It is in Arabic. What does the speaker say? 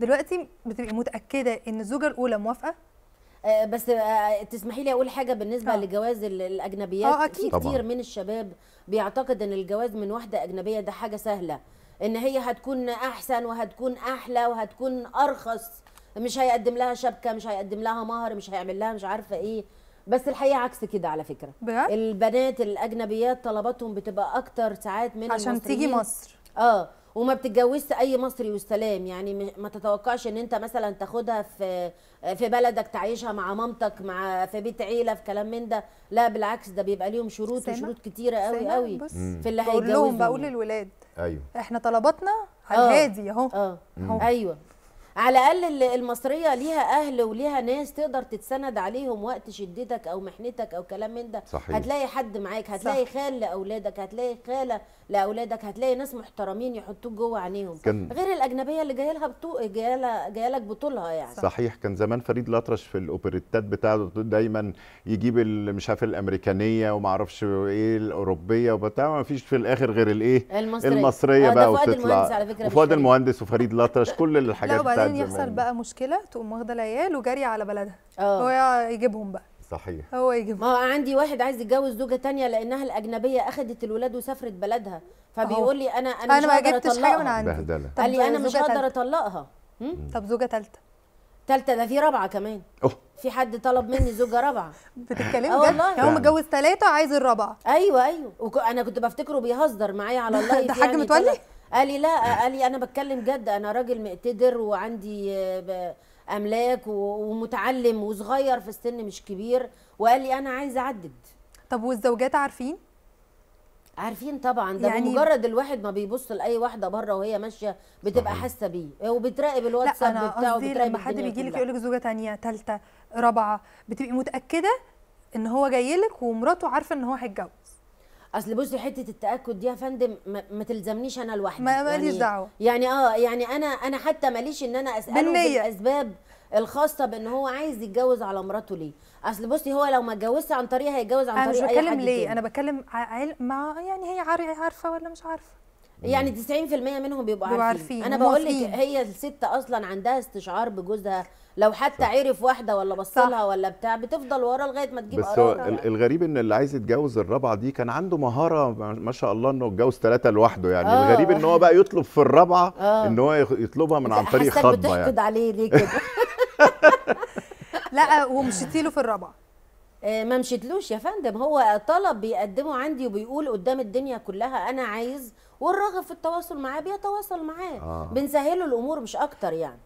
دلوقتي بتبقي متاكده ان الزوجه الاولى موافقه آه، بس آه، تسمحي لي اقول حاجه بالنسبه أوه. لجواز الاجنبيات آه أكيد. في كتير من الشباب بيعتقد ان الجواز من واحده اجنبيه ده حاجه سهله ان هي هتكون احسن وهتكون احلى وهتكون ارخص مش هيقدم لها شبكه مش هيقدم لها مهر مش هيعمل لها مش عارفه ايه بس الحقيقه عكس كده على فكره بقى؟ البنات الاجنبيات طلباتهم بتبقى اكتر ساعات من عشان المصريين. تيجي مصر اه وما بتتجوزش اي مصري والسلام يعني ما تتوقعش ان انت مثلا تاخدها في في بلدك تعيشها مع مامتك مع في بيت عيله في كلام من ده لا بالعكس ده بيبقى ليهم شروط وشروط كتيره قوي قوي في اللي هيتجوزوا بقول لهم بقول للولاد ايوه احنا طلباتنا على آه. الهادي اهو آه. ايوه على الاقل المصريه ليها اهل وليها ناس تقدر تتسند عليهم وقت شدتك او محنتك او كلام من ده صحيح. هتلاقي حد معاك هتلاقي صح. خال لاولادك هتلاقي خاله لاولادك هتلاقي ناس محترمين يحطوك جوه عينيهم كان... غير الاجنبيه اللي جايه لها بطو... جايه لك بطولها يعني صح. صحيح كان زمان فريد الأطرش في الاوبريتات بتاعته دايما يجيب مش عارف الامريكانيه وما اعرفش ايه الاوروبيه وبتاع ما فيش في الاخر غير الايه المصريه, المصرية آه، بقى وتطلع فؤاد المهندس على فكره وفؤاد المهندس وفريد الأطرش كل الحاجات بتاعت وبعدين يحصل بقى مشكله تقوم واخده العيال وجاريه على بلدها أوه. هو يجيبهم بقى صحيح هو يجيبهم ما عندي واحد عايز يتجوز زوجه تانية لانها الاجنبيه اخذت الولاد وسافرت بلدها فبيقول لي انا انا, أنا ما جبتش حاجه من عندي قال لي انا مش هقدر اطلقها طب زوجه ثالثه ثالثه ده في رابعه كمان أوه. في حد طلب مني زوجه رابعه بتتكلمي اه والله يعني هو متجوز ثلاثه عايز الرابعه ايوه ايوه انا كنت بفتكره بيهزر معايا على الله ده حاج يعني متولي قال لي لا قال لي انا بتكلم جد انا راجل مقتدر وعندي آه، املاك ومتعلم وصغير في السن مش كبير وقال لي انا عايز اعدد طب والزوجات عارفين عارفين طبعا ده يعني مجرد الواحد ما بيبص لاي واحده بره وهي ماشيه بتبقى حاسه بيه وبتراقب الواتساب بتاعه بتراقب لما حد بيجي لك يقول لك زوجه ثانيه ثالثه رابعه بتبقي متاكده ان هو جاي لك ومراته عارفه ان هو هيتجوز اصل بصي حته التاكد دي يا فندم ما تلزمنيش انا لوحدي ما ماليش يعني دعوه يعني اه يعني انا انا حتى ماليش ان انا اساله بالنية. بالاسباب الخاصه بان هو عايز يتجوز على مراته ليه اصل بصي هو لو ما اتجوزش عن طريقها هيتجوز عن طريق اي حد انا مش بتكلم ليه انا بتكلم مع يعني هي عارفه ولا مش عارفه يعني 90% منهم بيبقوا عارفين. عارفين انا بقول لك هي الست اصلا عندها استشعار بجوزها لو حتى صح. عرف واحده ولا بصلها ولا بتاع بتفضل ورا لغايه ما تجيب بس هو الغريب ان اللي عايز يتجوز الرابعه دي كان عنده مهاره ما شاء الله انه اتجوز ثلاثه لوحده يعني آه. الغريب ان هو بقى يطلب في الرابعه آه. ان هو يطلبها من عن طريق خطبه يعني بتحقد عليه ليه كده لا ومشيتي له في الرابعه آه، ما مشيتلوش يا فندم هو طلب بيقدمه عندي وبيقول قدام الدنيا كلها انا عايز والراغب في التواصل معاه بيتواصل معاه آه. بنسهله الامور مش اكتر يعني